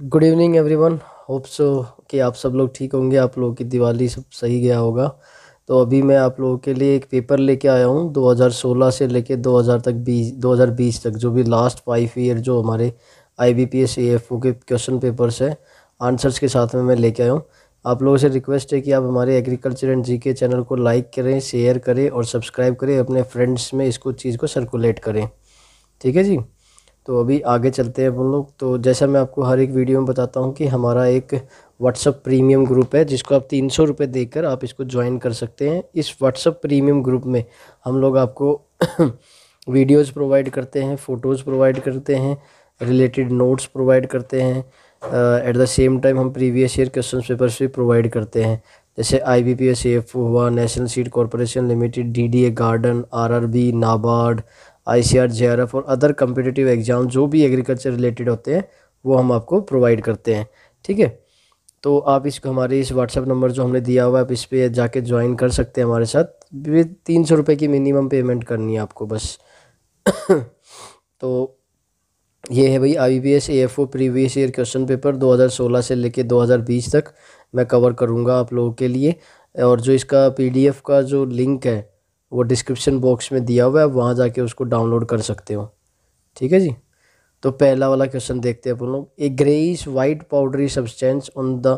Good evening everyone hope so कि आप सब लोग ठीक होंगे आप लोगों की दिवाली सब सही गया होगा तो अभी मैं आप लोगों के लिए एक पेपर लेके आया हूँ 2016 से लेके 2000 तक 20 2020 तक जो भी लास्ट फाइव ईयर जो हमारे आई बी पी एस के क्वेश्चन पेपर्स है आंसर्स के साथ में मैं लेके आया हूँ आप लोगों से रिक्वेस्ट है कि आप हमारे एग्रीकल्चर एंड जी के चैनल को लाइक करें शेयर करें और सब्सक्राइब करें अपने फ्रेंड्स में इसको चीज़ को सर्कुलेट करें ठीक है जी तो अभी आगे चलते हैं अपन लोग तो जैसा मैं आपको हर एक वीडियो में बताता हूँ कि हमारा एक व्हाट्सअप प्रीमियम ग्रुप है जिसको आप तीन सौ रुपये देकर आप इसको ज्वाइन कर सकते हैं इस व्हाट्सअप प्रीमियम ग्रुप में हम लोग आपको वीडियोस प्रोवाइड करते हैं फ़ोटोज़ प्रोवाइड करते हैं रिलेटेड नोट्स प्रोवाइड करते हैं एट द सेम टाइम हम प्रीवियस ईयर क्वेश्चन पेपर्स भी प्रोवाइड करते हैं जैसे I B P S F हुआ national seed corporation limited D D A garden R R B NABARD I C R J R F और other competitive exam जो भी agriculture related होते हैं वो हम आपको प्रोवाइड करते हैं ठीक है तो आप इसको हमारे इस व्हाट्सअप नंबर जो हमने दिया हुआ है आप इस पर जाके ज्वाइन कर सकते हैं हमारे साथ विद तीन सौ रुपये की मिनिमम पेमेंट करनी है आपको बस तो ये है भाई I B S A F O previous year question paper 2016 से लेके 2020 तक मैं कवर करूँगा आप लोगों के लिए और जो इसका पीडीएफ का जो लिंक है वो डिस्क्रिप्शन बॉक्स में दिया हुआ है आप वहाँ जाके उसको डाउनलोड कर सकते हो ठीक है जी तो पहला वाला क्वेश्चन देखते हैं अपन लोग a greyish white powdery substance on the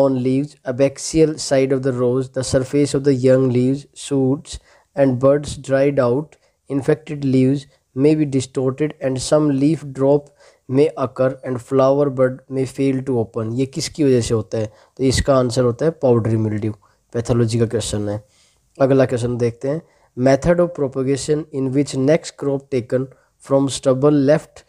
on leaves abaxial side of the rose the surface of the young leaves shoots and buds dried out infected leaves may be distorted and some leaf drop may occur and flower bud may fail to open ये किसकी वजह से होता है तो इसका answer होता है पाउडरी मिल्ड्यू पैथोलॉजी का क्वेश्चन है अगला क्वेश्चन देखते हैं method of propagation in which next crop taken from stubble left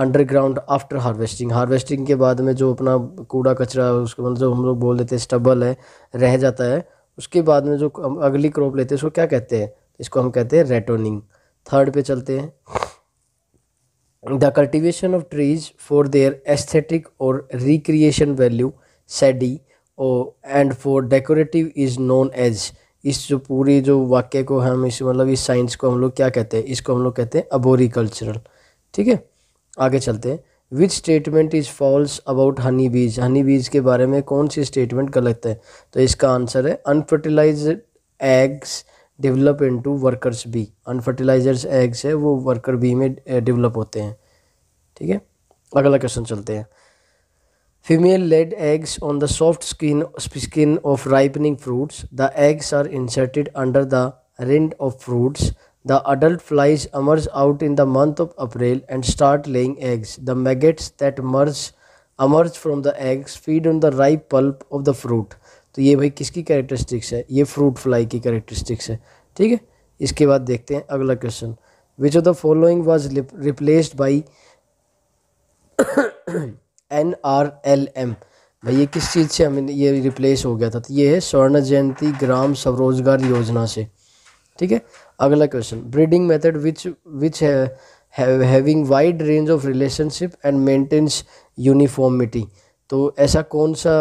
underground after harvesting harvesting के बाद में जो अपना कूड़ा कचरा उसके मतलब जो हम लोग बोल देते हैं स्टबल है रह जाता है उसके बाद में जो अगली क्रॉप लेते हैं उसको क्या कहते हैं इसको हम कहते हैं रेटोनिंग थर्ड पे चलते हैं the cultivation of trees for their aesthetic और रिक्रिएशन वैल्यू सेडी और and for decorative is known as इस जो पूरी जो वाक्य को हम इस मतलब इस साइंस को हम लोग क्या कहते हैं इसको हम लोग कहते हैं अबोरिकल्चरल ठीक है आगे चलते हैं which statement is false about honey bees honey बीज के बारे में कौन सी स्टेटमेंट गलत है तो इसका आंसर है unfertilised eggs develop into workers bee unfertilisers eggs है वो वर्कर बी में डेवलप होते हैं ठीक है अगला क्वेश्चन चलते हैं Female laid eggs on the soft skin, skin of ripening fruits. The eggs are inserted under the rind of fruits. The adult flies emerge out in the month of April and start laying eggs. The maggots that emerge, emerge from the eggs feed on the ripe pulp of the fruit. तो ये भाई किसकी characteristics है ये fruit fly की characteristics है ठीक है इसके बाद देखते हैं अगला question which of the following was replaced by N R L M भाई ये किस चीज़ से हमें ये रिप्लेस हो गया था तो ये है स्वर्ण जयंती ग्राम स्वरोजगार योजना से ठीक है अगला question breeding method which which having wide range of relationship and maintains uniformity तो ऐसा कौन सा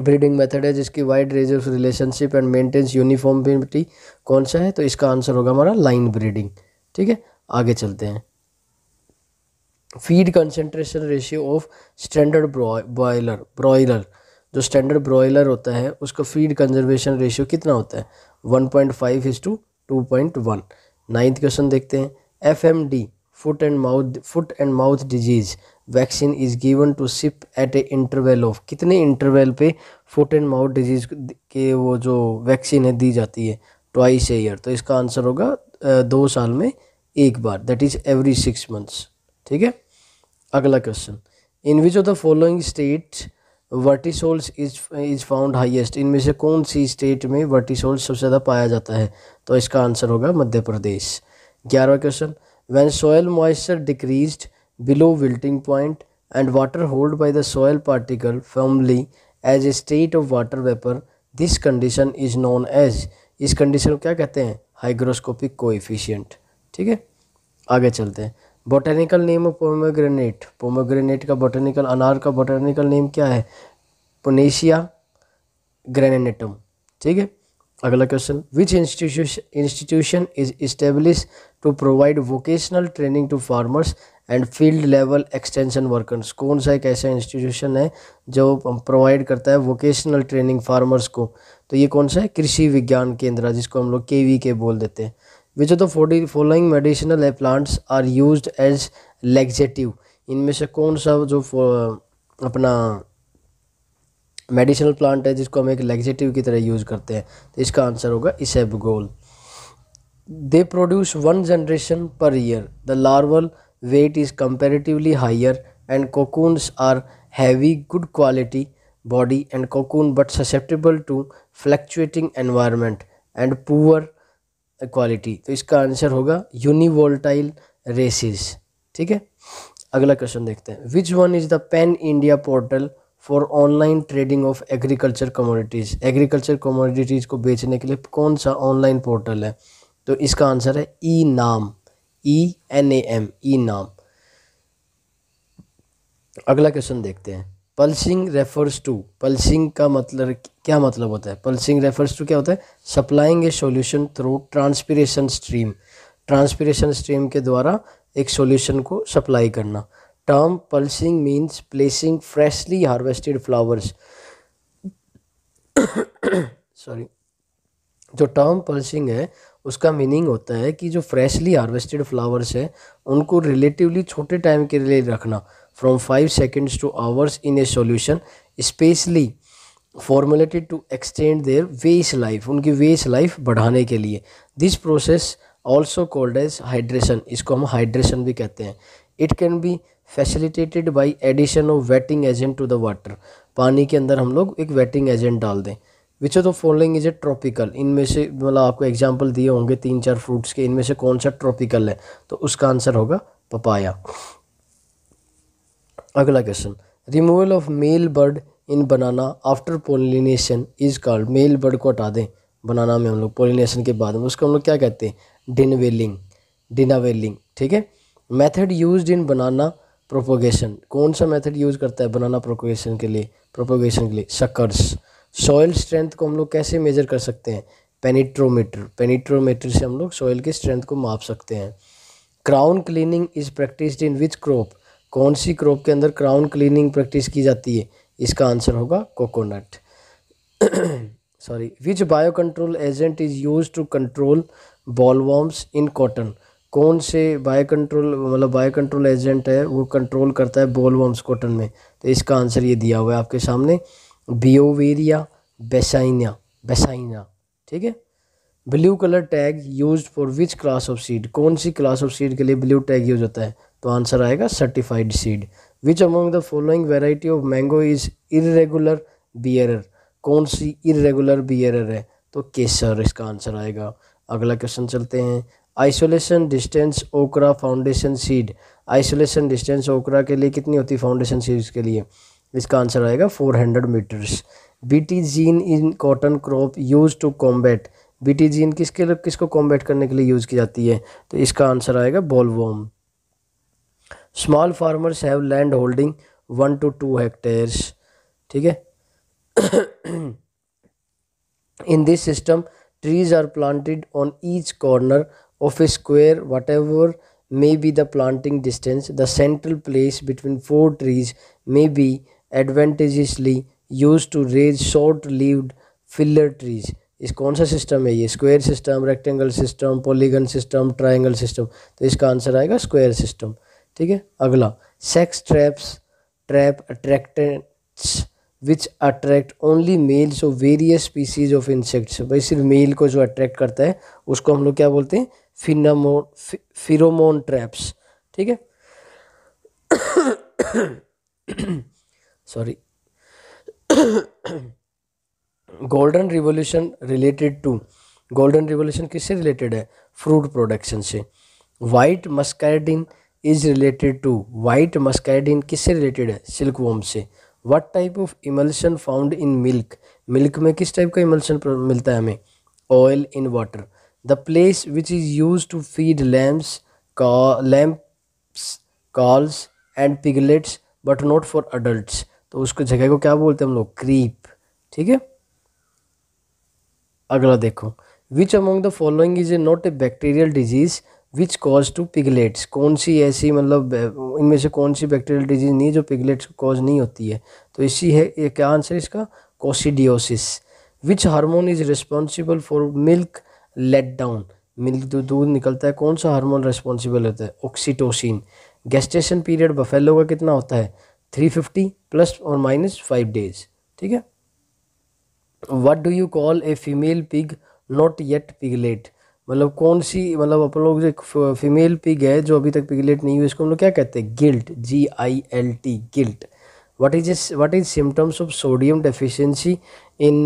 ब्रीडिंग मेथड है जिसकी wide range of relationship and maintains uniformity कौन सा है तो इसका आंसर होगा हमारा लाइन ब्रीडिंग ठीक है आगे चलते हैं feed concentration ratio of standard broiler broiler जो स्टैंडर्ड ब्रॉयलर होता है उसका फीड कंजर्वेशन रेशियो कितना होता है one point five is to two point one ninth question देखते हैं F M D foot and mouth foot and mouth disease vaccine is given to sheep at a interval of कितने interval पे foot and mouth disease के वो जो vaccine है दी जाती है ट्वाइस ए ईयर तो इसका आंसर होगा दो साल में एक बार that is every six months ठीक है अगला question in which of the following state vertisols is is found highest इनमें से कौन सी स्टेट में वर्टिसोल्स सबसे ज़्यादा पाया जाता है तो इसका आंसर होगा मध्य प्रदेश ग्यारहवा question when soil moisture decrease below wilting point and water hold by the soil particle formally as a state of water vapour this condition is known as इस कंडीशन को क्या कहते हैं हाइग्रोस्कोपिक कोएफिशिएंट ठीक है आगे चलते हैं botanical name of pomegranate pomegranate का बोटेनिकल अनार का बोटेनिकल नेम क्या है पोनेशिया ग्रेनेटम ठीक है अगला question which institution institution is establish to provide vocational training to farmers and field level extension workers कौन सा एक ऐसा इंस्टीट्यूशन है जो प्रोवाइड करता है वोकेशनल ट्रेनिंग फार्मर्स को तो ये कौन सा है कृषि विज्ञान केंद्र जिसको हम लोग के वी के बोल देते हैं which of the following medicinal plants are use as laxative इनमें से कौन सा जो अपना मेडिसिनल प्लांट है जिसको हम एक लेग्जेटिव की तरह यूज़ करते हैं तो इसका आंसर होगा isabgol they produce one generation per year the larval weight is comparatively higher and cocoons are heavy good quality body and cocoon but susceptible to fluctuating environment and poor quality तो इसका answer होगा यूनिवोल्टाइल racist ठीक है अगला question देखते हैं which one is the pan India portal for online trading of agriculture commodities agriculture commodities को बेचने के लिए कौन सा ऑनलाइन पोर्टल है तो इसका आंसर है ई नाम E N A M E नाम अगला क्वेश्चन देखते हैं पल्सिंग रेफर्स टू पल्सिंग का मतलब क्या मतलब होता है पल्सिंग रेफर्स टू क्या होता है supplying a solution through transpiration stream transpiration stream के द्वारा एक सोल्यूशन को सप्लाई करना term pulsing means placing freshly harvested flowers sorry जो टर्म पल्सिंग है उसका मीनिंग होता है कि जो फ्रेशली हार्वेस्टेड फ्लावर्स है उनको रिलेटिवली छोटे टाइम के लिए रखना from five seconds to hours in a solution specially formulated to extend their vase life उनकी वेस लाइफ बढ़ाने के लिए this process also called as hydration इसको हम हाइड्रेशन भी कहते हैं it can be facilitated by addition of wetting agent to the water पानी के अंदर हम लोग एक वेटिंग एजेंट डाल दें which of the following is a tropical इनमें से मतलब आपको एग्जाम्पल दिए होंगे तीन चार फ्रूट्स के इनमें से कौन सा ट्रॉपिकल है तो उसका आंसर होगा पपाया अगला question removal of male bud in banana after pollination is called male bud को हटा दें बनाना में हम लोग पोलिनेशन के बाद उसको हम लोग क्या कहते हैं डिनवेलिंग डिनावेलिंग ठीक है method used in banana propagation कौन सा मेथड यूज़ करता है बनाना प्रोपोगेशन के लिए प्रोपोगेशन के लिए शक्कर्स सॉयल स्ट्रेंथ को हम लोग कैसे मेजर कर सकते हैं पेनिट्रोमीटर पेनिट्रोमीटर से हम लोग सॉइल की स्ट्रेंथ को माप सकते हैं crown cleaning is practice in which crop कौन सी क्रॉप के अंदर क्राउन क्लीनिंग प्रैक्टिस की जाती है इसका आंसर होगा coconut sorry which bio control agent is use to control bollworms in cotton कौन से बायो कंट्रोल मतलब बायो कंट्रोल एजेंट है वो कंट्रोल करता है बॉलवॉम्स कॉटन में तो इसका आंसर ये दिया हुआ है आपके सामने बियोवेरिया बेसाइनिया बेसाइना ठीक है blue colour tag use for which class of seed कौन सी क्लास ऑफ सीड के लिए ब्लू टैग यूज होता है तो आंसर आएगा certified seed which among the following variety of mango is irregular bearer कौन सी इरेगुलर बियरर है तो केसर इसका आंसर आएगा अगला क्वेश्चन चलते हैं isolation distance okra foundation seed isolation distance okra के लिए कितनी होती है फाउंडेशन सीड्स के लिए इसका आंसर आएगा four hundred meters BT gene in cotton crop use to combat BT gene किसके किसको कॉम्बैट करने के लिए यूज़ की जाती है तो इसका आंसर आएगा बॉलवॉम small farmers have land holding one two two hectares ठीक है in this system trees are planted on each corner of a square whatever may be the planting distance the central place between four trees may be advantageously use to raise short lived filler trees इस कौन सा system है ये square system rectangle system polygon system triangle system तो इसका answer आएगा square system ठीक है अगला sex traps trap attractants which attract only males और वेरियस स्पीसीज ऑफ इंसेक्ट्स भाई सिर्फ मेल को जो अट्रैक्ट करता है उसको हम लोग क्या बोलते हैं फिनमो फिरोमोन ट्रैप्स ठीक है sorry golden revolution related to golden revolution किससे रिलेटेड है फ्रूट प्रोडक्शन से white muscardine is related to white muscardine किससे रिलेटेड है सिल्क वोम से what type of emulsion found in milk milk में किस टाइप का इमल्शन मिलता है हमें oil in water the place which is use to feed lambs lambs calves and piglets but not for adult तो उसको जगह को क्या बोलते हैं हम लोग क्रीप ठीक है अगला देखो which among the following is a not a bacterial disease which cause to piglets कौन सी ऐसी मतलब इनमें से कौन सी बैक्टीरियल डिजीज नहीं है जो पिगलेट्स को कॉज नहीं होती है तो इसी है ये क्या आंसर इसका coccidiosis which hormone is responsible for milk let down milk जो दूध निकलता है कौन सा हार्मोन रिस्पॉन्सिबल होता है ऑक्सीटोसिन गेस्टेशन पीरियड बफेलो का कितना होता है थ्री फिफ्टी प्लस और माइनस फाइव डेज ठीक है what do you call a female pig not yet piglet मतलब कौन सी मतलब अपन लोग एक फीमेल पिग है जो अभी तक पिगलेट नहीं हुई इसको हम लोग क्या कहते हैं gilt G I L T gilt what is what is symptoms of sodium deficiency in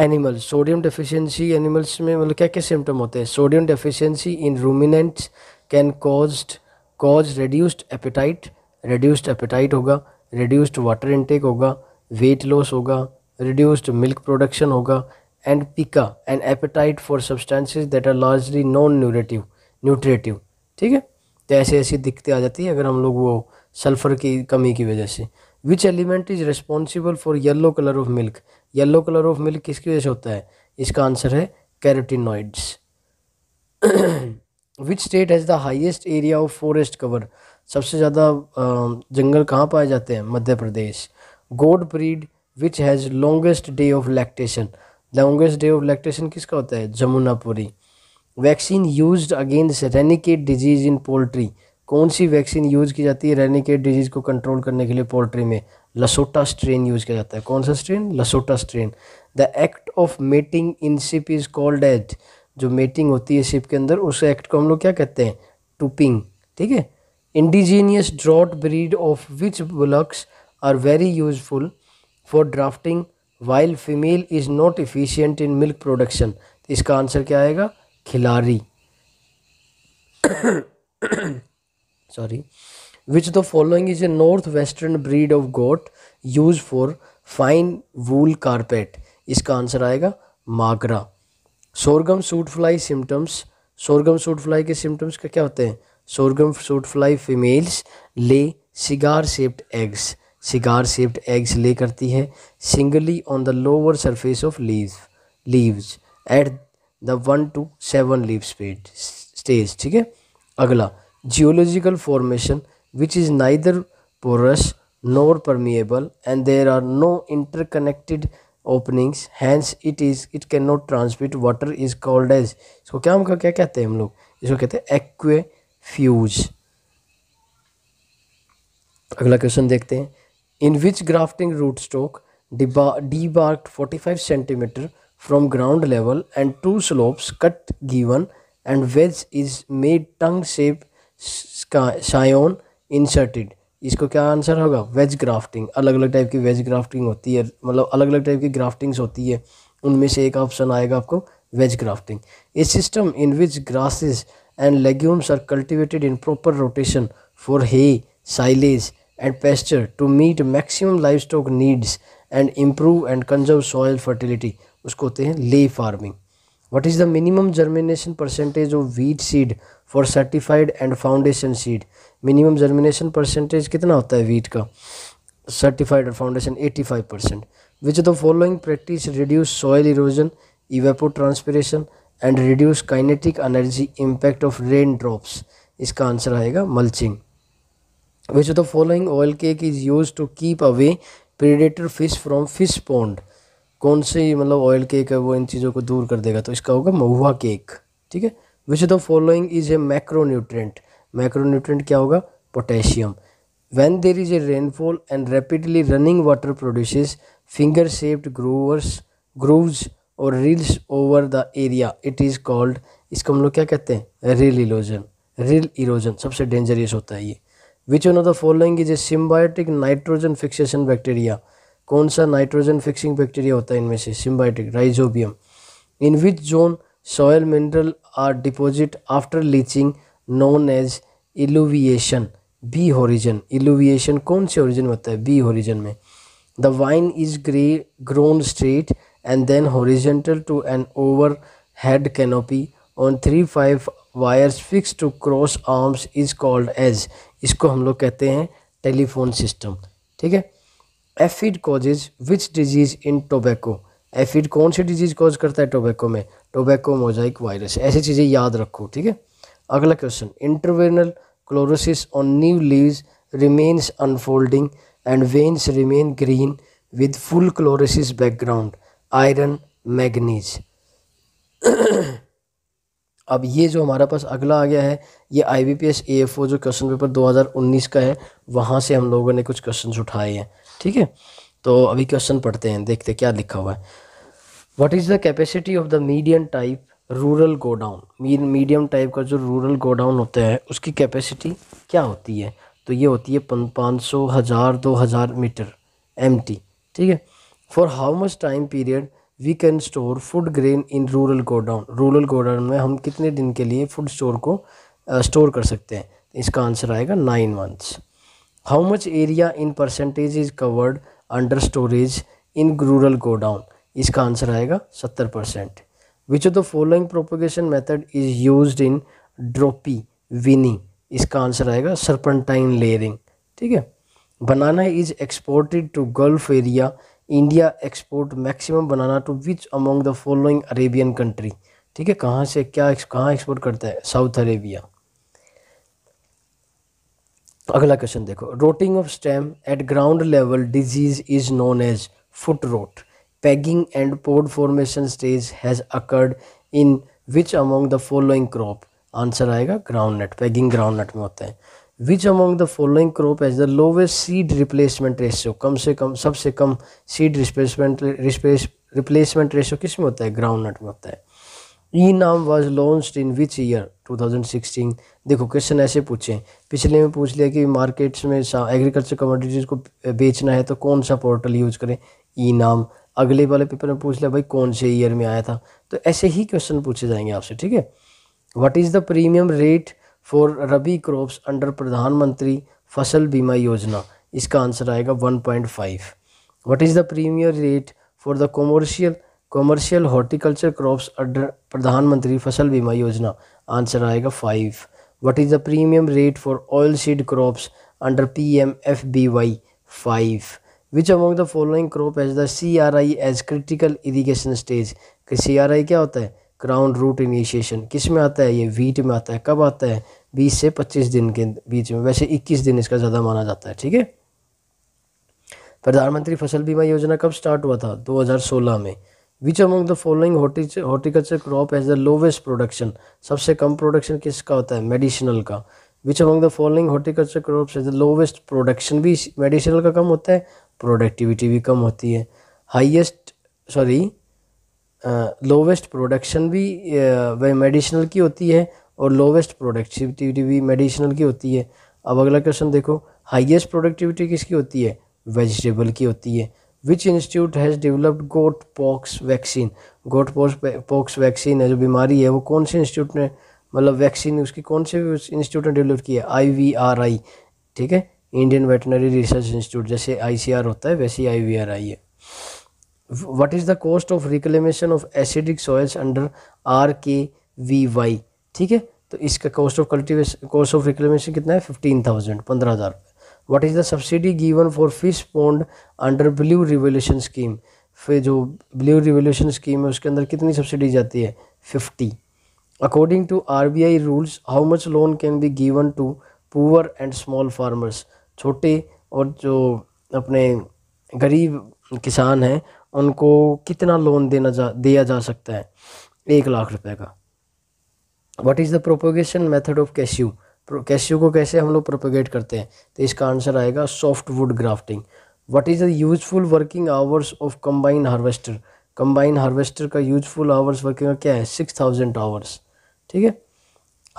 animals sodium deficiency animals में मतलब क्या क्या सिम्टम होते हैं sodium deficiency in ruminants can caused cause reduced appetite reduced appetite होगा reduced water intake होगा weight loss होगा reduced milk production होगा and pica and appetite for substances that are largely non nutritive nutritive ठीक है तो ऐसी ऐसी दिक्कतें आ जाती है अगर हम लोग वो सल्फ़र की कमी की वजह से which element is responsible for yellow colour of milk yellow colour of milk किसकी वजह से होता है इसका आंसर है carotenoids which state has the highest area of forest cover सबसे ज़्यादा जंगल कहाँ पाए जाते हैं Madhya Pradesh goat breed which has longest day of lactation longest day of lactation किसका होता है Jamunapari vaccine use against Ranikhet disease in poultry कौन सी वैक्सीन यूज़ की जाती है रेनिकेट डिजीज़ को कंट्रोल करने के लिए पोल्ट्री में लसोटा स्ट्रेन यूज़ किया जाता है कौन सा strain LaSota strain the act of mating in sheep is called as जो मेटिंग होती है सिप के अंदर उस एक्ट को हम लोग क्या कहते हैं टूपिंग ठीक है indigenous draught breed of which bullocks are very useful for drafting while female is not efficient in milk production तो इसका आंसर क्या आएगा Khillari sorry which the following is a north western breed of goat use for fine wool carpet इसका answer आएगा Magra sorghum shoot fly symptoms sorghum shoot fly के symptoms का क्या होते हैं sorghum shoot fly females lay cigar shaped eggs cigar shaped eggs lay करती है singly on the lower surface of leave leaves at the one two seven leaf stage ठीक है अगला geological formation which is neither porous permeable and there are no interconnected openings hence it is it can not transmit water is called as इसको क्या हम क्या कहते हैं हम लोग इसको कहते हैं एक्वे फ्यूज अगला क्वेश्चन देखते हैं in which grafting rootstock debar debarked 45 cm from ground level and two slopes cut given and wedge is made tongue shape scion inserted इसको क्या आंसर होगा वेज ग्राफ्टिंग अलग अलग टाइप की वेज ग्राफ्टिंग होती है मतलब अलग अलग टाइप की ग्राफ्टिंग्स होती है उनमें से एक ऑप्शन आएगा आपको wedge grafting a system in which grasses and legumes are cultivated in proper rotation for hay silage and pasture to meet maximum livestock needs and improve and conserve soil fertility उसको होते हैं ley farming what is the minimum germination percentage of wheat seed for certified and foundation seed minimum germination percentage कितना होता है wheat का certified और foundation 85 percent which of the following practice reduce soil erosion evapotranspiration and reduce kinetic energy impact of rain drops इसका answer आएगा mulching which the following oil cake is use to keep away predator fish from fish pond कौन से मतलब oil cake है वो इन चीज़ों को दूर कर देगा तो इसका होगा महुआ केक ठीक है which the following is a macronutrient macronutrient क्या होगा potassium when there is a rainfall and rapidly running water produce finger shaped growers grooves और rills over the area it is called इसको हम लोग क्या कहते हैं रील इरोजन रील इरोजन सबसे डेंजरियस होता है ये which one of the following is a symbiotic nitrogen fixation bacteria कौन सा नाइट्रोजन फिक्सिंग बैक्टीरिया होता है इनमें से symbiotic rhizobium in which zone soil mineral are deposit after leaching known as eluviation B horizon eluviation कौन से horizon होता है बी होरिजन में the vine is grey grown straight and then horizontal to an overhead canopy on three five wires fix to cross arms is called as इसको हम लोग कहते हैं टेलीफोन सिस्टम ठीक है aphid causes which disease in tobacco aphid कौन सी disease cause करता है टोबैको में टोबैको मोजाइक वायरस ऐसी चीज़ें याद रखो ठीक है अगला question interveinal chlorosis on new leaves remains unfolding and veins remain green with full chlorosis background iron manganese अब ये जो हमारे पास अगला आ गया है ये I B P S A F O जो क्वेश्चन पेपर 2019 का है वहाँ से हम लोगों ने कुछ क्वेश्चन उठाए हैं ठीक है तो अभी क्वेश्चन पढ़ते हैं देखते क्या लिखा हुआ है what is the capacity of the medium type rural godown mean medium type का जो रूरल गोडाउन होता है उसकी कैपेसिटी क्या होती है तो ये होती है पाँच सौ हज़ार दो हज़ार मीटर एम ठीक है for how much time period we can store food grain in rural godown rural godown में हम कितने दिन के लिए फूड स्टोर को स्टोर uh, कर सकते हैं इसका आंसर आएगा nine months how much area in percentage is covered under storage in rural godown इसका आंसर आएगा सत्तर percent which of the following propagation method is use in droopy viny इसका आंसर आएगा सरपनटाइन लेयरिंग ठीक है banana is exported to Gulf area India export maximum banana to which among the following Arabian country ठीक है कहाँ से क्या कहाँ एक्सपोर्ट करता है साउथ अरेबिया अगला क्वेश्चन देखो rotting of stem at ground level disease is known as foot rot pegging and pod formation stage has occurred in which among the following crop answer आएगा groundnut pegging groundnut में होता है which among the following crop has the lowest seed replacement ratio कम से कम सबसे कम seed replacement replacement ratio किस में होता है ग्राउंड नट में होता है e NAM was launch in which year 2016 देखो क्वेश्चन ऐसे पूछे पिछले में पूछ लिया कि मार्केट्स में एग्रीकल्चर कमोडिटीज़ को बेचना है तो कौन सा पोर्टल यूज़ करें ई e नाम अगले वाले पेपर में पूछ लिया भाई कौन से ईयर में आया था तो ऐसे ही क्वेश्चन पूछे जाएंगे आपसे ठीक है what is the premium rate for rabi crops under Pradhanmantri Fasal Bima Yojana इसका आंसर आएगा 1.5 what is the premier rate for the commercial commercial horticulture crops under Pradhanmantri Fasal Bima Yojana answer आएगा five what is the premium rate for oilseed crops under P M F B Y five which among the following crop has the C R I as critical irrigation stage C R I क्या होता है crown root initiation किस में आता है ये wheat में आता है कब आता है बीस से पच्चीस दिन के बीच में वैसे इक्कीस दिन इसका ज़्यादा माना जाता है ठीक है प्रधानमंत्री फसल बीमा योजना कब स्टार्ट हुआ था 2016 में which among the following horticulture crop has the lowest production सबसे कम प्रोडक्शन किसका होता है मेडिसिनल का which among the following horticulture crop has the lowest production भी मेडिसिनल का कम होता है प्रोडक्टिविटी भी कम होती है हाइएस्ट सॉरी लोवेस्ट प्रोडक्शन भी वह मेडिसिनल की होती है और लोवेस्ट प्रोडक्टिविटी भी मेडिसिनल की होती है अब अगला क्वेश्चन देखो हाईएस्ट प्रोडक्टिविटी किसकी होती है वेजिटेबल की होती है which institute has developed goat pox vaccine goat pox vaccine है जो बीमारी है वो कौन से इंस्टीट्यूट ने मतलब वैक्सीन उसकी कौन से इंस्टीट्यूट ने डेवलप की है आई वी आर आई ठीक है इंडियन वेटनरी रिसर्च इंस्टीट्यूट जैसे आई सी आर होता है वैसे ही आई we V R I what is the cost of reclamation of acidic soils under R K V Y ठीक है तो इसका cost of cultivation cost of reclamation कितना है फिफ्टीन थाउजेंड पंद्रह हज़ार रुपये what is the subsidy given for fish pond under blue revolution scheme फिर जो ब्लू रिवोल्यूशन स्कीम है उसके अंदर कितनी सब्सिडी जाती है fifty according to R B I rules how much loan can be given to poor and small farmers छोटे और जो अपने गरीब किसान हैं उनको कितना लोन देना जा दिया जा सकता है एक लाख रुपए का what is the propagation method of cashew cashew को कैसे हम लोग प्रोपोगेट करते हैं तो इसका आंसर आएगा softwood grafting what is the useful working hours of combine harvester combine harvester का यूजफुल आवर्स वर्किंग क्या है सिक्स थाउजेंड आवर्स ठीक है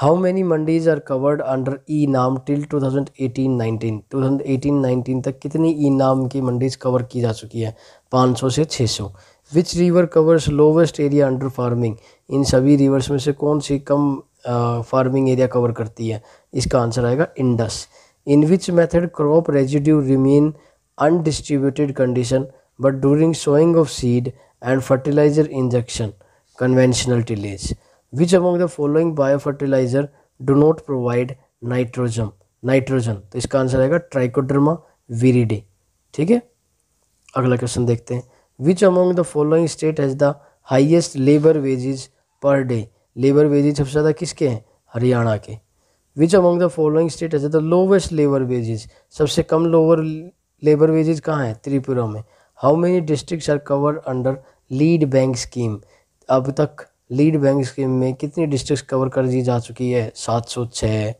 how many mandis are covered under e NAM till two thousand eighteen nineteen two thousand eighteen nineteen तक कितनी ई e नाम की mandis cover की जा चुकी है पाँच सौ से सौ which river covers lowest area under farming इन सभी रिवर्स में से कौन सी कम फार्मिंग एरिया कवर करती है इसका आंसर आएगा Indus in which method crop residue remain undistributed condition but during sowing of seed and fertilizer injection conventional tillage which among the following bio fertilizer do not provide nitrogen nitrogen तो इसका answer आएगा trichoderma वीरिडी ठीक है अगला question देखते हैं which among the following state has the highest labour wages per day labour wages सबसे ज़्यादा किसके हैं हरियाणा के which among the following state has the lowest labour wages सबसे कम लोअर लेबर वेजेस कहाँ हैं त्रिपुरा में how many district are cover under lead bank scheme अब तक लीड बैंक स्कीम में कितनी डिस्ट्रिक्ट कवर कर दी जा चुकी है सात सौ छः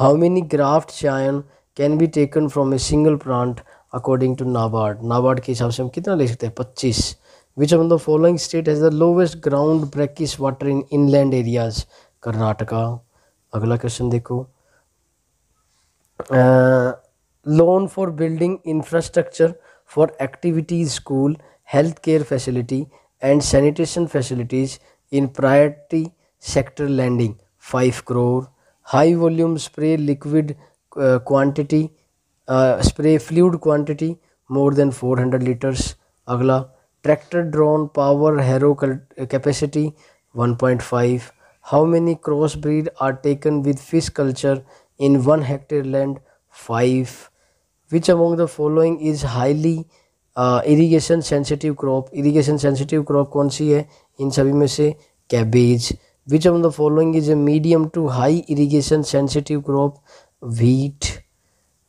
how many graft chain can be taken from a single plant according to NABARD NABARD के हिसाब से हम कितना ले सकते हैं पच्चीस which of the following state has the lowest ground brackish water in inland areas Karnataka अगला क्वेश्चन देखो loan for building infrastructure for activities school health care facility and sanitation facilities in priority sector lending five crore high volume spray liquid quantity spray fluid quantity more than four hundred litres अगला tractor drone power harrow capacity five how many cross breed are taken with fish culture in one hectare land five which among the following is highly irrigation sensitive crop irrigation sensitive crop कौन सी है इन सभी में से cabbage which among the following is a medium to high irrigation sensitive crop wheat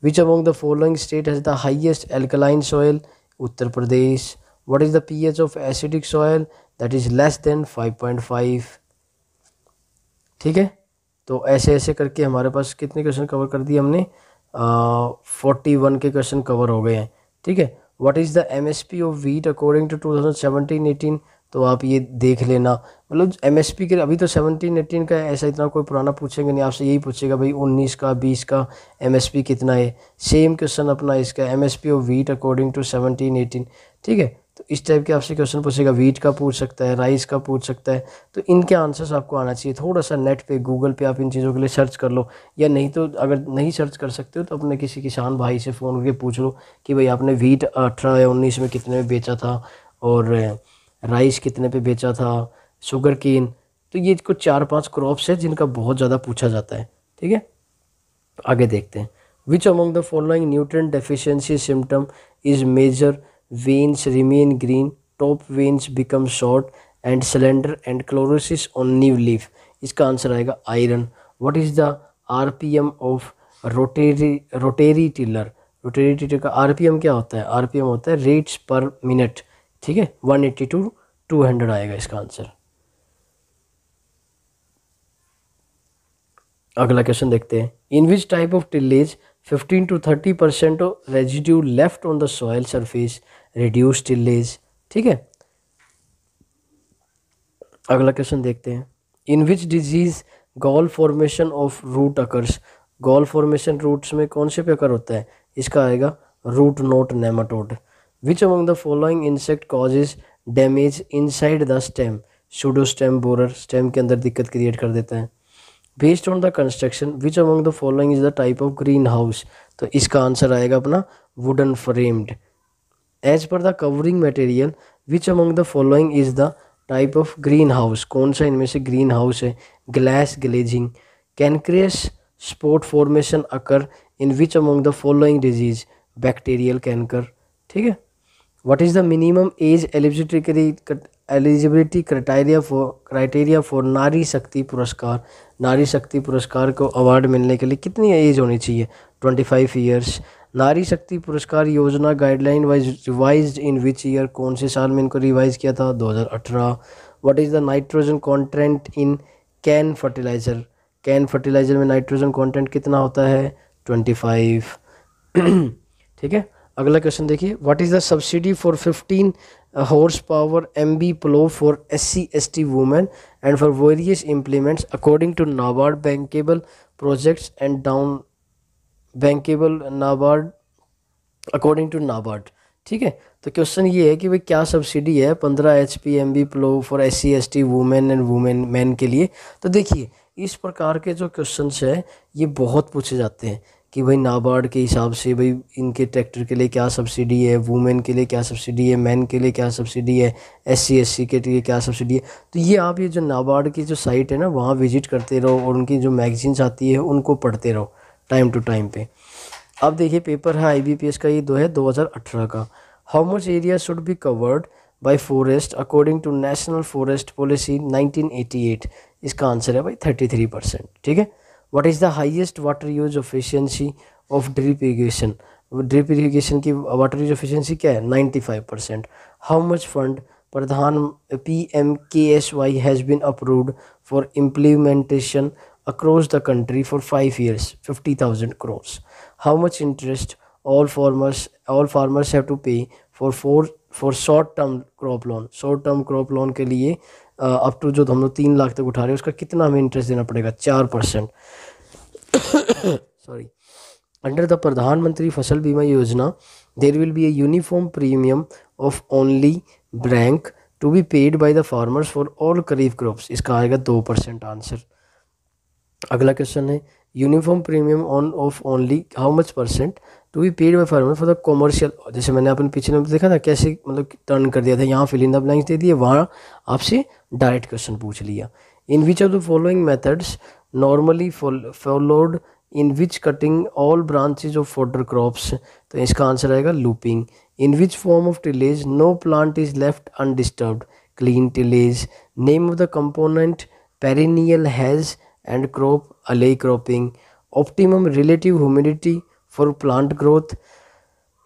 Which among the following state has the highest alkaline soil? Uttar Pradesh. What is the pH of acidic soil? That is less than 5.5. ठीक है तो ऐसे ऐसे करके हमारे पास कितने question cover कर दिए हमने फोर्टी वन के क्वेश्चन कवर हो गए हैं ठीक है what is the MSP of wheat according to 2017-18 तो आप ये देख लेना मतलब एम एस पी के अभी तो सेवनटीन एटीन का ऐसा इतना कोई पुराना पूछेंगे नहीं आपसे यही पूछेगा भाई उन्नीस का बीस का एम एस पी कितना है सेम क्वेश्चन अपना इसका M S P of wheat according to seventeen eighteen ठीक है तो इस टाइप के आपसे क्वेश्चन पूछेगा वीट e का पूछ सकता है राइस का पूछ सकता है तो इनके आंसर्स आपको आना चाहिए थोड़ा सा नेट पे गूगल पे आप इन चीज़ों के लिए सर्च कर लो या नहीं तो अगर नहीं सर्च कर सकते हो तो अपने किसी किसान भाई से फ़ोन करके पूछ लो कि भाई आपने वीट e अठारह या उन्नीस में कितने में बेचा था और राइस कितने पे बेचा था शुगर केन तो ये कुछ चार पांच क्रॉप्स है जिनका बहुत ज़्यादा पूछा जाता है ठीक है आगे देखते हैं which among the following nutrient deficiency symptom is major veins remain green top veins become short and cylinder and chlorosis on new leaf इसका आंसर आएगा iron what is the R of rotary rotary tiller rotary tiller का R क्या होता है are होता है rates पर minute ठीक है 182 200 आएगा इसका आंसर अगला क्वेश्चन देखते हैं in which type of tillage 15 to 30 percent residue left on the soil surface reduce tillage ठीक है अगला क्वेश्चन देखते हैं in which disease gall formation of root occurs gall formation roots में कौन से पे अकर होता है इसका आएगा root knot nematode which among the following insect causes damage inside the stem pseudo stem borer stem के अंदर दिक्कत क्रिएट कर देता है based on the construction which among the following is the type of greenhouse तो इसका answer आएगा अपना wooden framed as per the covering material which among the following is the type of green कौन सा इनमें से green है glass glazing cankerous spot formation occur in which among the following disease bacterial canker ठीक है what is the minimum age eligibility eligibility criteria for criteria for Nari Shakti पुरस्कार नारी शक्ति पुरस्कार को अवार्ड मिलने के लिए कितनी एज होनी चाहिए ट्वेंटी फाइव ईयर्स नारी Shakti Puraskar Yojana guideline wise revise in which year कौन से साल में इनको रिवाइज किया था 2018 what is the nitrogen content in can fertilizer can fertilizer में नाइट्रोजन कॉन्टेंट कितना होता है फाइव ठीक है अगला क्वेश्चन देखिए what is the subsidy for fifteen horse power M B plough for S C S T women and for various implements according to NABARD bankable projects and down bankable NABARD according to NABARD ठीक है तो question ये है कि भाई क्या subsidy है पंद्रह H P M B plough for S C S T women and women man के लिए तो देखिए इस प्रकार के जो क्वेश्चन है ये बहुत पूछे जाते हैं कि भाई नाबार्ड के हिसाब से भाई इनके ट्रैक्टर के लिए क्या सब्सिडी है वुमेन के लिए क्या सब्सिडी है मैन के लिए क्या सब्सिडी है एस सी के लिए क्या सब्सिडी है तो ये आप ये जो नाबार्ड की जो साइट है ना वहाँ विजिट करते रहो और उनकी जो मैगजीन्स आती है उनको पढ़ते रहो टाइम टू टाइम पे अब देखिए पेपर है आई का ये दो है दो का how much area should be covered by forest according to national forest policy nineteen इसका आंसर है भाई थर्टी परसेंट ठीक है what is the highest water use efficiency of drip irrigation drip irrigation की वाटर यूज एफिशिएंसी क्या है ninety five percent how much fund Pradhan P M K S Y has been approved for implementation across the country for five years fifty thousand crores how much interest all farmers all farmers have to pay for four for short term crop loan short term crop loan के लिए up to जो तो हम लोग तीन लाख तक उठा रहे हैं उसका कितना हमें इंटरेस्ट देना पड़ेगा चार परसेंट सॉरी अंडर द प्रधानमंत्री Fasal Bima Yojana there will be a uniform premium of only ब्रैंक to be paid by the farmers for all kharif crops इसका आएगा दो परसेंट आंसर अगला क्वेश्चन है uniform premium on of only how much percent to be paid by farmer for the commercial जैसे मैंने अपने पिछले में देखा था कैसे मतलब टर्न कर दिया था यहाँ फिलिंदा ब्लैंक द ब्लैंक्स दे दिए वहाँ आपसे डायरेक्ट क्वेश्चन पूछ लिया in which of the following methods normally followed in which cutting all branches of fodder crops तो इसका आंसर आएगा lopping in which form of tillage no plant is left undisturb clean tillage name of the component perennial hedge and crop alley cropping optimum relative humidity for plant growth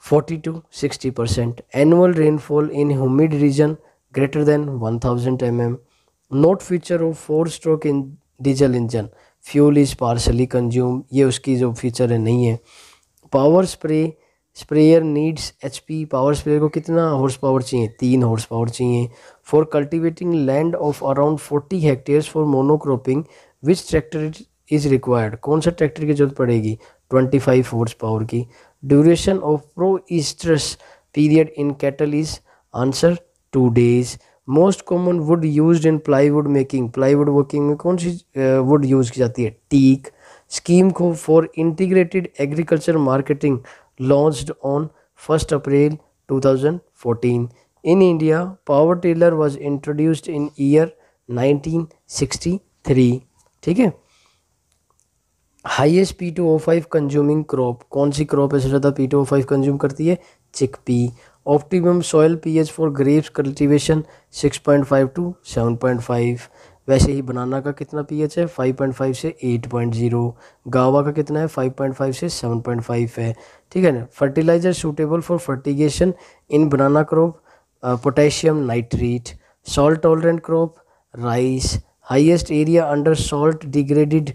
forty to sixty percent annual rainfall in humid region greater than 1000 mm. Note feature of four stroke in diesel engine. Fuel is partially consumed. ये उसकी जो feature है नहीं है power spray sprayer needs HP power sprayer को कितना horse power चाहिए तीन हॉर्स पावर चाहिए for cultivating land of around forty hectares for monocropping which tractor is required कौन सा ट्रैक्टर की जरूरत पड़ेगी ट्वेंटी फाइव हॉर्स पावर की duration of pro oestrus period in cattle is answer two days most common wood use in plywood making plywood working में कौन सी wood use की जाती है टीक स्कीम को for integrated agriculture marketing launched on first April 2014 power tiller was introduced in year nineteen sixty 1963 ठीक है highest P two O five consuming crop कौन सी क्रॉप है सबसे ज़्यादा P two O five consume करती है chickpea optimum cultivation six point five to 6.5 point 7.5 वैसे ही बनाना का कितना पीएच है 5.5 से 8.0 गावा का कितना है 5.5 से 7.5 है ठीक है ना fertilizer suitable for fertigation in banana crop potassium nitrate salt tolerant crop rice highest area under salt degraded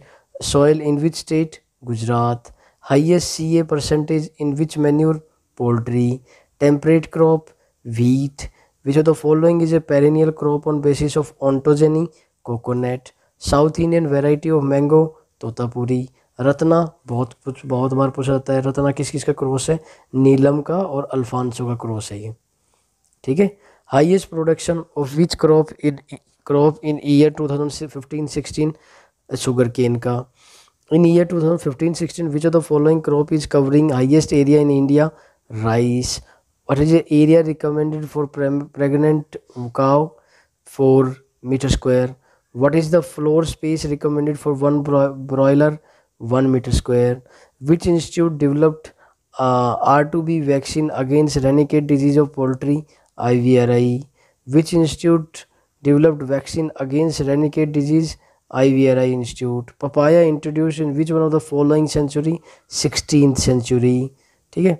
soil in which state Gujarat highest C A percentage in which manure poultry temperate crop wheat which of the following is a perennial crop on basis of ontogeny coconut south indian variety of mango Totapuri Ratna बहुत बहुत बार पूछा जाता है रत्ना किस किस का cross है नीलम का और अल्फांसो का क्रॉस है ये ठीक है highest production of which crop in crop in year 2015-16 sugarcane का in year 2015-16 which of the following crop is covering highest area in India rice what is the area recommended for pregnant cow 4 meter square what is the floor space recommended for one bro broiler 1 meter square which institute developed uh, r2b vaccine against renegade disease of poultry ivri which institute developed vaccine against renegade disease IVRI Institute. Papaya introduced in which one of the following century? 16th century. ठीक है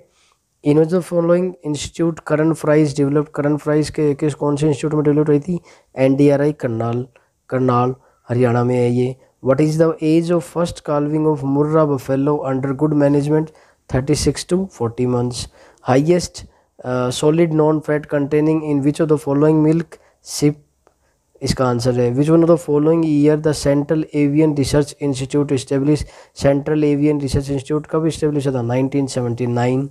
इनोज following institute current fries developed current price के किस कौन से institute में develop हुई थी एनडीआरआई करनाल करनाल हरियाणा में है ये what is the age of first calving of Murrah buffalo under good management thirty six to forty months highest solid non fat containing in which of the following milk सिप इसका answer है which one of the following year the central avian research institute establish central avian research institute कब establish हुआ था nineteen seventy nine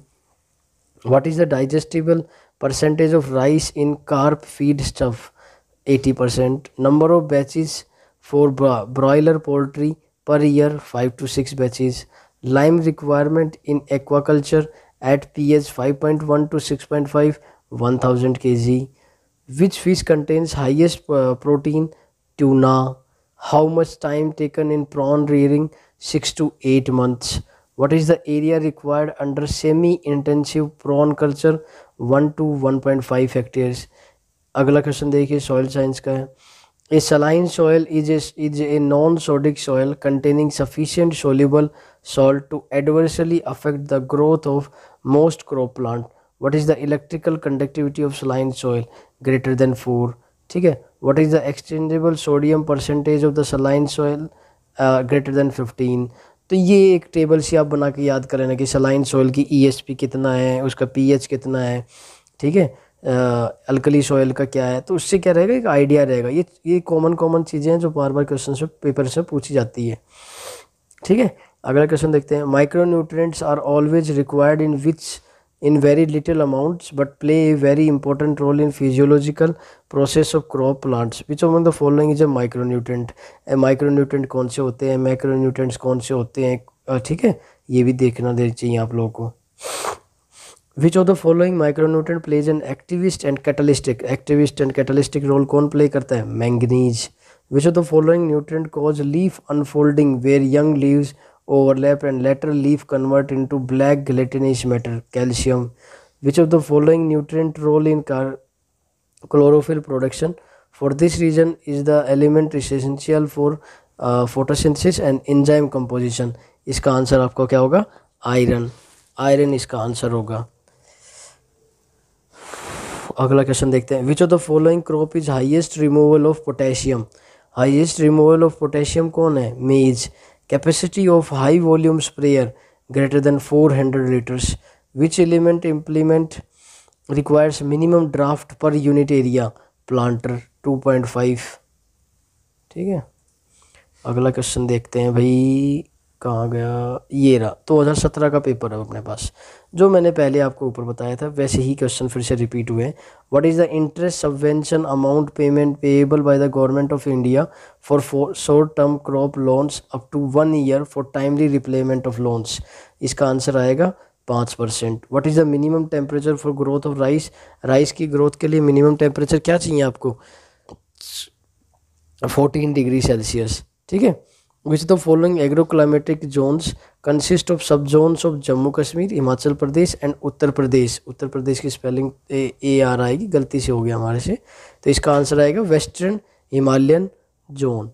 what is the digestible percentage of rice in carp feed stuff 80% number of batches for bro broiler poultry per year 5 to 6 batches lime requirement in aquaculture at ph 5.1 to 6.5 1000 kg which fish contains highest uh, protein tuna how much time taken in prawn rearing 6 to 8 months what is the area required under semi-intensive prawn culture 1 to 1.5 hectares अगला question देखिए soil science का है a saline soil is is a non sodic soil containing sufficient soluble salt to adversely affect the growth of most crop plant what is the electrical conductivity of saline soil greater than four ठीक है what is the exchangeable sodium percentage of the saline soil greater than fifteen तो ये एक table सी आप बना के याद कर लेना कि सलाइन सॉइल की ई e कितना है उसका पी कितना है ठीक है अल्कली सॉइल का क्या है तो उससे क्या रहेगा एक आइडिया रहेगा ये ये कॉमन कॉमन चीज़ें हैं जो बार बार क्वेश्चन से पेपर से पूछी जाती है ठीक है अगला क्वेश्चन देखते हैं micronutrients are always required in which in very little amounts but play a very important role in physiological process of crop plants which among the following is a micronutrient micronutrient कौन से होते हैं micronutrients कौन से होते हैं ठीक है ये भी देखना दे चाहिए आप लोगों को which of the following micronutrient plays an activist and catalytic activist and catalytic role कौन प्ले करता है manganese which of the following nutrient cause leaf unfolding where young leaves overlap and later leaf convert into black gelatinous matter calcium which of the following nutrient role in car chlorophyll production for this reason is the element essential for uh, photosynthesis and enzyme composition इसका answer आपका क्या होगा iron iron इसका answer होगा अगला question देखते हैं which of the following crop is highest removal of potassium highest removal of potassium कौन है मेज capacity of high volume sprayer greater than 400 liters which element implement requires minimum draft per unit area planter 2.5 ठीक है अगला question देखते हैं भाई कहाँ गया ये रहा 2017 का पेपर है अपने पास जो मैंने पहले आपको ऊपर बताया था वैसे ही क्वेश्चन फिर से रिपीट हुए हैं what is the interest subvention amount payment payable by the government of India for short term crop loans up to one year for timely repayment of loans इसका आंसर आएगा पाँच percent what is the minimum temperature for growth of rice rice की growth के लिए minimum temperature क्या चाहिए आपको fourteen degree Celsius ठीक है which the following agroclimatic zones consist of subzones of Jammu Kashmir Himachal Pradesh and Uttar Pradesh Uttar Pradesh की स्पेलिंग ए आर आएगी गलती से हो गया हमारे से तो इसका आंसर आएगा western Himalayan zone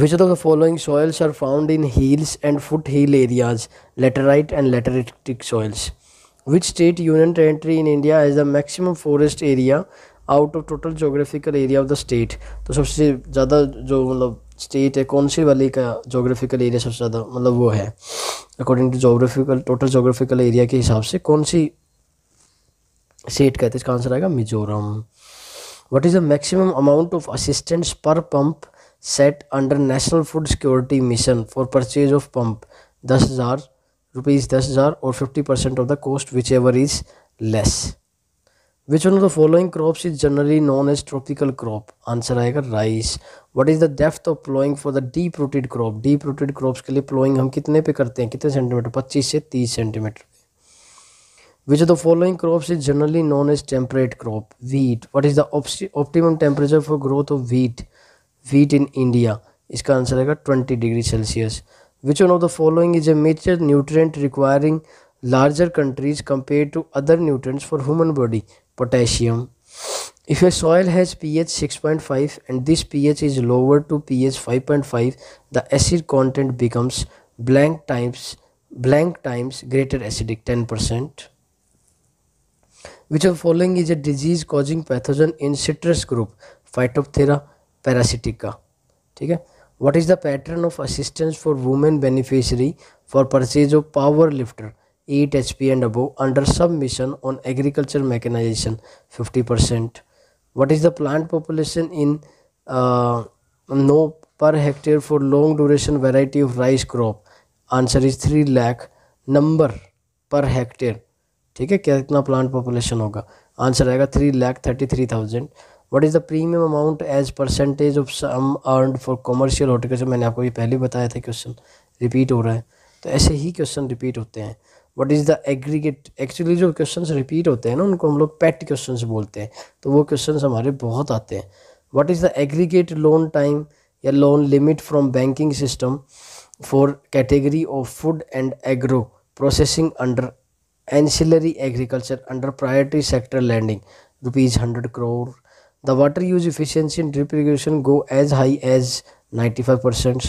which of the following soils are found in hills and foot hill areas laterite and lateritic soils which state union territory in india has the maximum forest area out of total geographical area of the state तो सबसे ज़्यादा जो मतलब state है कौन सी वाली का geographical area सबसे ज़्यादा मतलब वो है according to geographical total geographical area के हिसाब से कौन सी स्टेट कहते हैं इसका आंसर आएगा Mizoram what is the maximum amount of assistants per pump set under national food security mission for purchase of pump दस हज़ार रुपीज़ दस हज़ार और fifty percent of the cost whichever is less which one of the following crops is generally known as tropical crop answer आएगा rice what is the depth of ploughing for the deep rooted crop deep rooted crops के लिए ploughing हम कितने पे करते हैं कितने centimetre पच्चीस से तीस centimetre which of the following crops is generally known as temperate crop wheat what is the optimum temperature for growth of wheat wheat in india इसका आंसर आएगा twenty degree Celsius which one of the following is a major nutrient requiring larger quantities compare to other nutrients for human body potassium. If a soil has pH 6.5 and this pH is lower to pH 5.5, the acid content becomes blank times blank times greater acidic 10%. Which of following is a disease causing pathogen in citrus group Phytophthora parasitica? Okay. what is the pattern of assistance for women beneficiary for purchase of power lifter 8 HP and above under submission on agriculture mechanization 50%. What is the plant population in uh, no per hectare for long duration variety of rice crop? Answer is 3 lakh. Number per hectare ठीक है क्या कितना plant population होगा answer आएगा three lakh thirty three thousand what is the premium amount as percentage of sum earn for commercial horticulture मैंने आपको ये पहले बताया था क्वेश्चन रिपीट हो रहा है तो ऐसे ही क्वेश्चन रिपीट होते हैं what is the aggregate actually जो क्वेश्चंस रिपीट होते हैं ना उनको हम लोग पैट क्वेश्चंस बोलते हैं तो वो क्वेश्चंस हमारे बहुत आते हैं what is the aggregate loan time या loan limit from banking system for category of food and agro processing under ancillary agriculture under priority sector lending rupees hundred crore the water use efficiency in drip go as high as five percent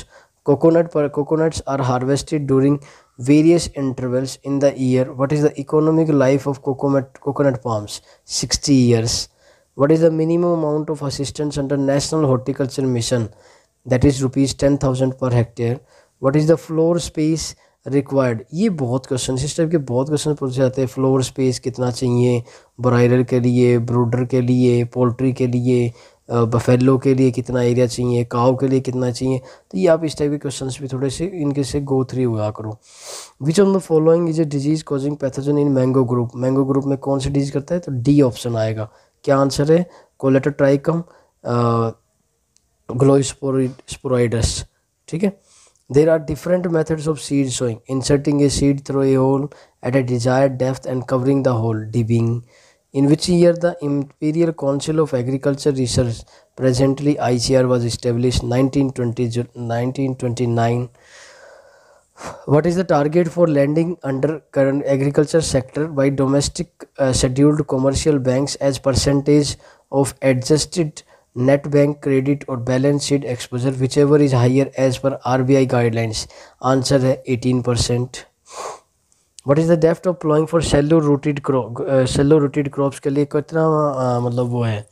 coconut per coconuts are harvested during various intervals in the year what is the economic life of coconut coconut palms 60 years what is the minimum amount of assistance under national horticulture mission that is rupees 10000 per hectare what is the floor space required ये बहुत question इस type के बहुत question पूछे जाते हैं floor space कितना चाहिए ब्रायलर के लिए ब्रूडर के लिए पोल्ट्री के लिए बफेलो के लिए कितना एरिया चाहिए काव के लिए कितना चाहिए तो ये आप इस टाइप के क्वेश्चन भी थोड़े से इनके से गो थ्री हुआ करो which of the following is a disease causing pathogen in mango group mango group में कौन सी डिजीज करता है तो डी ऑप्शन आएगा क्या आंसर है कोलेटर ट्राइकम ग्लोस्पोराइडस ठीक है there are different methods of seed sowing inserting a seed through a hole at a desire depth and covering the hole dibbling In which year the Imperial Council of Agriculture Research, presently ICR, was established 1920, 1929. What is the target for lending under current agriculture sector by domestic uh, scheduled commercial banks as percentage of adjusted net bank credit or balance sheet exposure whichever is higher as per RBI guidelines answer 18% what is the depth of ploughing for shallow rooted crop shallow rooted crops के लिए कितना uh, मतलब वो है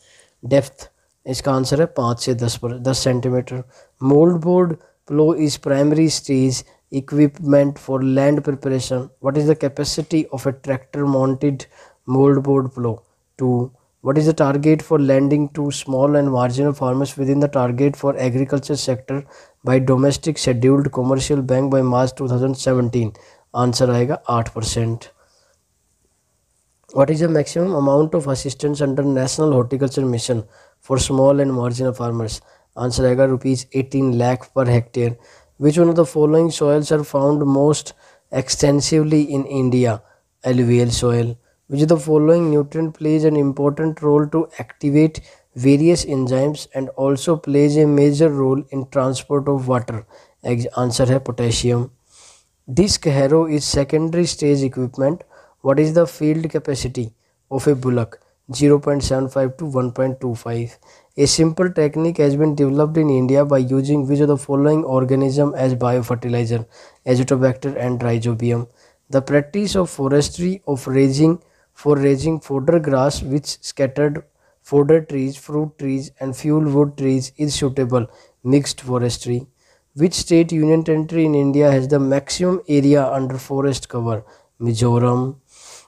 depth इसका answer है पाँच से दस पर दस centimetre mould board plough is primary stage equipment for land preparation what is the capacity of a tractor mounted mould board plough two what is the target for lending to small and marginal farmers within the target for agriculture sector by domestic scheduled commercial bank by March two thousand seventeen answer आएगा आठ percent what is the maximum amount of assistance under national horticulture mission for small and marginal farmers answer आएगा rupees eighteen lakh per hectare which one of the following soils are found most extensively in India alluvial soil which the following nutrient plays an important role to activate various enzymes and also plays a major role in transport of water answer है potassium Disc harrow is secondary stage equipment. What is the field capacity of a bullock? 0.75 to 1.25. A simple technique has been developed in India by using which of the following organism as biofertilizer, azotobacter and rhizobium. The practice of forestry of raising for raising fodder grass which scattered fodder trees, fruit trees and fuel wood trees is suitable mixed forestry. Which state union territory in India has the maximum area under forest cover? Mizoram.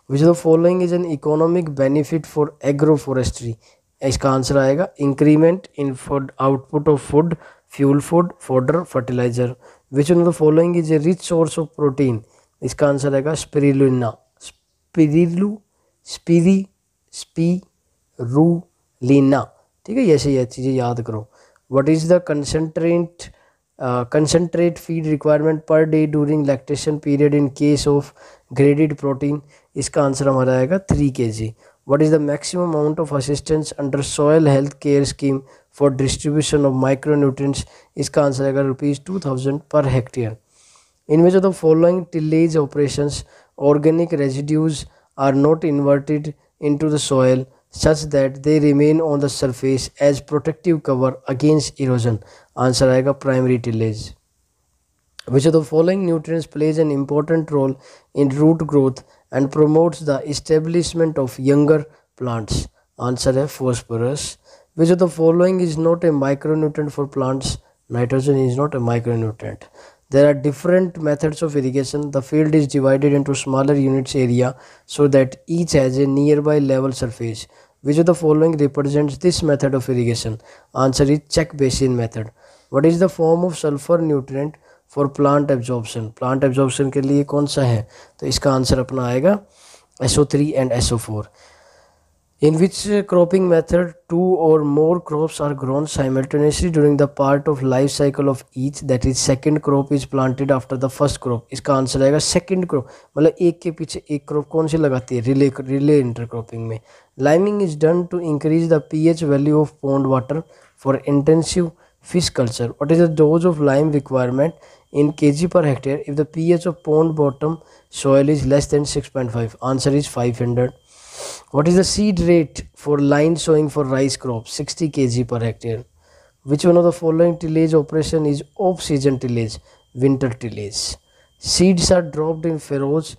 Which of the following is an economic benefit for agroforestry? इसका answer आएगा increment in food output of food fuel food fodder fertiliser which on the following is a rich source of protein इसका answer आएगा spirulina स्पिरिलू स्पिरी स्पी रू लीना ठीक है ऐसे ये चीज़ें याद करो what is the concentrate Uh, concentrate feed requirement per day during lactation period in case of graded protein iska answer hamara aayega 3 kg what is the maximum amount of assistance under soil health care scheme for distribution of micronutrients iska answer aayega rupees 2000 per hectare in which of the following tillage operations organic residues are not inverted into the soil such that they remain on the surface as protective cover against erosion answer आएगा primary tillage which of the following nutrients plays an important role in root growth and promotes the establishment of younger plants answer hai phosphorus which of the following is not a micronutrient for plants nitrogen is not a micronutrient there are different methods of irrigation the field is divided into smaller units area so that each has a nearby level surface which of the following represents this method of irrigation answer is check basin method what is the form of sulphur nutrient for plant absorption plant absorption के लिए कौन सा है तो इसका answer अपना आएगा S O three and S O four in which cropping method two or more crops are grown simultaneously during the part of life cycle of each that is second crop is planted after the first crop इसका answer आएगा second crop मतलब एक के पीछे एक crop कौन सी लगाती है रिले रिले इंटरक्रॉपिंग में liming is done to increase the P H value of pond water for intensive fish culture what is the dose of lime requirement in kg per hectare if the ph of pond bottom soil is less than 6.5 answer is 500 what is the seed rate for line sowing for rice crop 60 kg per hectare which one of the following tillage operation is off season tillage winter tillage seeds are dropped in furrows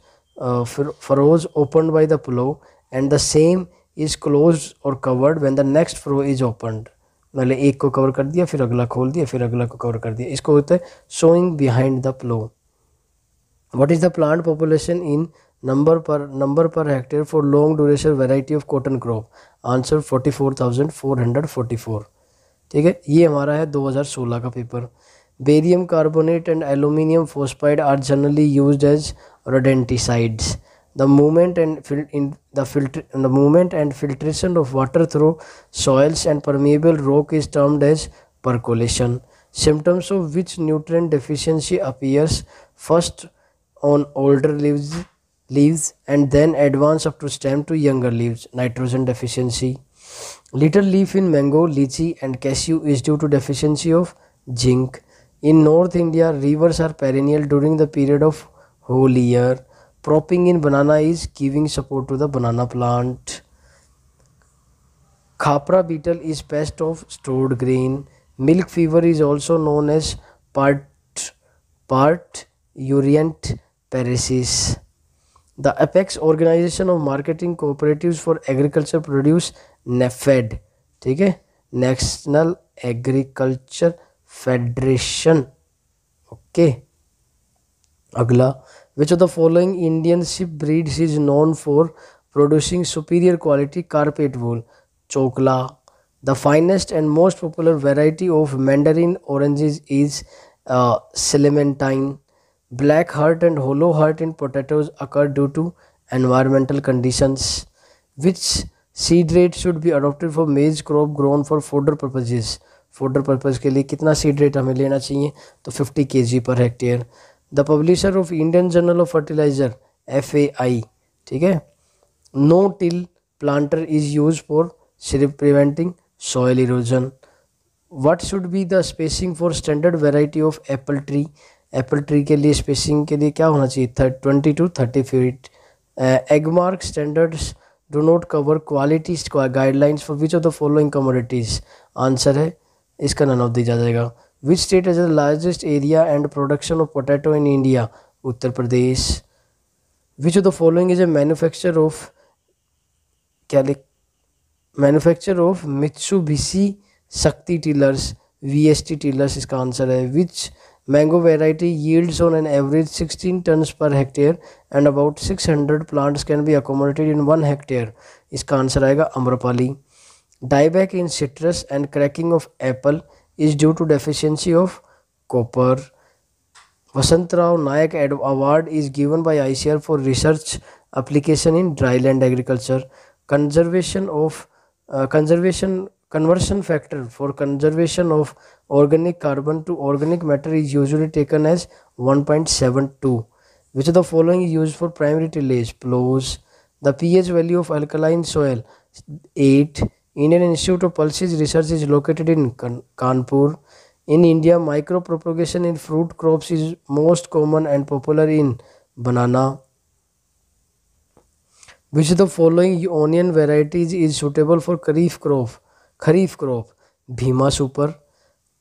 uh, furrows opened by the plow and the same is closed or covered when the next furrow is opened पहले एक को cover कर दिया फिर अगला खोल दिया फिर अगला को कवर कर दिया इसको होता है sowing behind the plough what is the plant population in number per number per hectare for long duration variety of cotton crop answer forty four thousand four hundred forty four ठीक है ये हमारा है 2016 का paper barium carbonate and aluminium phosphide are generally use as rodenticides the movement and fil- in the filter the movement and filtration of water through soils and permeable rock is termed as percolation symptoms of which nutrient deficiency appears first on older leaves leaves and then advance up to stem to younger leaves nitrogen deficiency little leaf in mango lychee and cashew is due to deficiency of zinc in north india rivers are perennial during the period of whole year propping in banana is giving support to the banana plant khapra beetle is pest of stored grain milk fever is also known as part part urient paresis the apex organization of marketing cooperatives for agriculture produce nefed ठीक है national agriculture federation okay अगला which of the following Indian sheep breeds is known for producing superior quality carpet wool Chokla the finest and most popular variety of mandarin oranges is clementine black heart and hollow heart in potatoes occur due to environmental conditions which seed rate should be adopted for maize crop grown for fodder purposes fodder purpose के लिए कितना seed rate हमें लेना चाहिए तो fifty K G per hectare the publisher of Indian journal of fertiliser F A I ठीक है no till planter is use for सिर्फ preventing soil erosion what should be the spacing for standard variety of apple tree apple tree के लिए spacing के लिए क्या होना चाहिए twenty to thirty feet Agmark standards do not cover quality guidelines for which of the following commodities answer है इसका none of दिया जाएगा Which state has the largest area and production of potato in India? Uttar Pradesh. Which of the following is a manufacturer of manufacture of Mitsubishi Shakti tillers VST tillers इसका answer है which mango variety yields on an average 16 tons per hectare and about 600 plants can be accommodated in one hectare इसका answer आएगा Amrapali dieback in citrus and cracking of apple is due to deficiency of copper. Vasant Rao Nayak Award is given by ICR for research application in dryland agriculture. Conservation of uh, conservation conversion factor for conservation of organic carbon to organic matter is usually taken as 1.72. Which of the following is used for primary tillage? Plows. The pH value of alkaline soil 8 Indian Institute of Pulses Research is located in Kanpur. In India, micropropagation in fruit crops is most common and popular in banana. Which of the following onion varieties is suitable for kharif crop? Kharif crop Bhima super,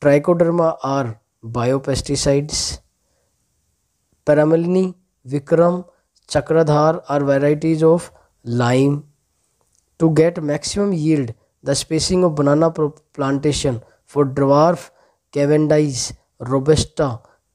Trichoderma are biopesticides, Paramelini, Vikram, Chakradhar are varieties of lime. To get maximum yield, The spacing of banana plantation for dwarf Cavendish robusta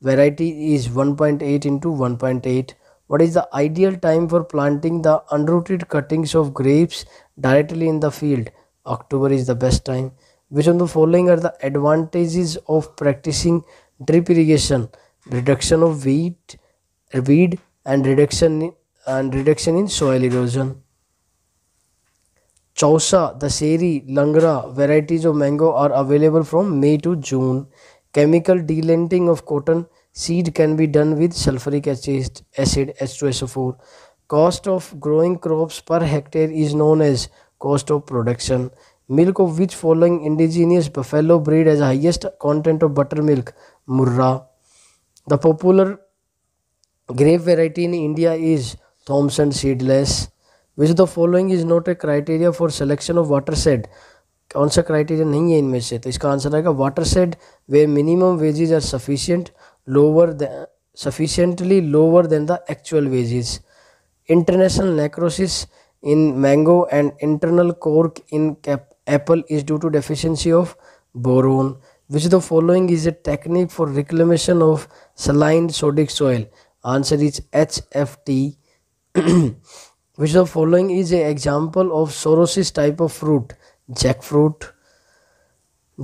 variety is 1.8 into 1.8. What is the ideal time for planting the unrooted cuttings of grapes directly in the field? October is the best time. Which of the following are the advantages of practicing drip irrigation? Reduction of weed, weed and reduction and reduction in soil erosion. Chausa, Daseri, Langra varieties of mango are available from May to June. Chemical delenting of cotton seed can be done with sulfuric acid H2SO4. Cost of growing crops per hectare is known as cost of production. Milk of which following indigenous buffalo breed has highest content of buttermilk? Murra. The popular grape variety in India is Thompson seedless. Which the following is not a criteria for selection of watershed कौन सा criteria नहीं है इनमें से तो इसका answer आएगा watershed वे minimum wages are sufficient lower sufficiently lower than the actual wages international necrosis in mango and internal cork in apple is due to deficiency of boron which the following is a technique for reclamation of saline sodic soil answer is H F T which Which following is a example of sorosis type of fruit jack fruit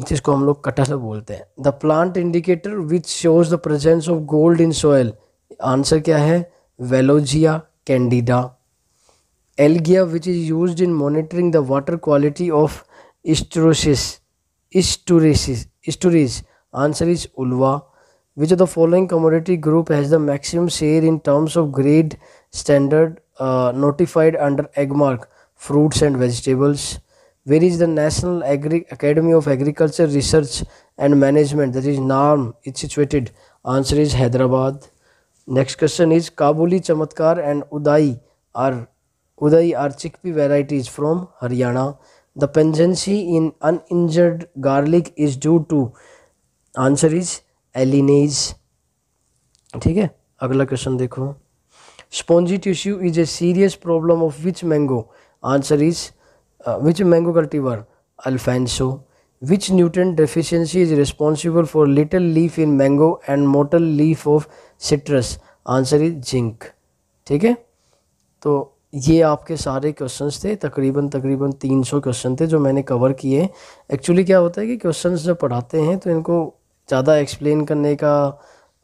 जिसको हम लोग कटहल बोलते हैं the plant indicator which shows the presence of gold in soil answer क्या है Vellozia candida algae which is use in monitoring the water quality of estuaries estuaries estuaries answer is Ulva which of the following commodity group has the maximum share in terms of grade standard uh, notified under eggmark fruits and vegetables where is the national Agri academy of agriculture research and management that is narm it's situated answer is hyderabad next question is kabuli chamatkar and udai are udai are chickpea varieties from haryana the pungency in uninjured garlic is due to answer is alliinase ठीक है अगला question देखो Spongy tissue is a serious problem of which mango? Answer is uh, which mango cultivar? Alfonso. Which nutrient deficiency is responsible for little leaf in mango and motile leaf of citrus? Answer is zinc ठीक है तो ये आपके सारे questions थे तकरीबन तकरीबन 300 question थे जो मैंने कवर किए एक्चुअली क्या होता है कि क्वेश्चंस जब पढ़ाते हैं तो इनको ज़्यादा एक्सप्लेन करने का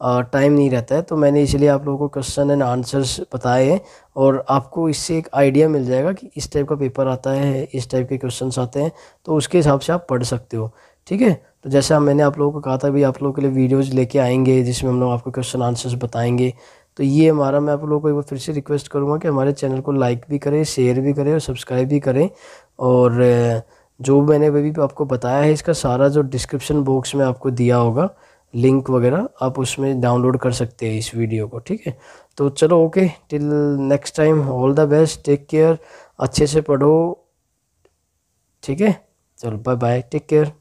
टाइम नहीं रहता है तो मैंने इसलिए आप लोगों को क्वेश्चन एंड आंसर्स बताए हैं और आपको इससे एक आइडिया मिल जाएगा कि इस टाइप का पेपर आता है इस टाइप के क्वेश्चन आते हैं तो उसके हिसाब से आप पढ़ सकते हो ठीक है तो जैसा मैंने आप लोगों को कहा था भी आप लोगों के लिए वीडियोज़ लेके आएंगे जिसमें हम लोग आपको क्वेश्चन आंसर्स बताएंगे तो ये हमारा मैं आप लोगों को एक बार फिर से रिक्वेस्ट करूँगा कि हमारे चैनल को लाइक भी करें शेयर भी करें और सब्सक्राइब भी करें और जो मैंने अभी आपको बताया है इसका सारा जो डिस्क्रिप्शन बॉक्स में आपको दिया होगा लिंक वगैरह आप उसमें डाउनलोड कर सकते हैं इस वीडियो को ठीक है तो चलो okay till next time all the best take care अच्छे से पढ़ो ठीक है चलो बाय बाय टेक केयर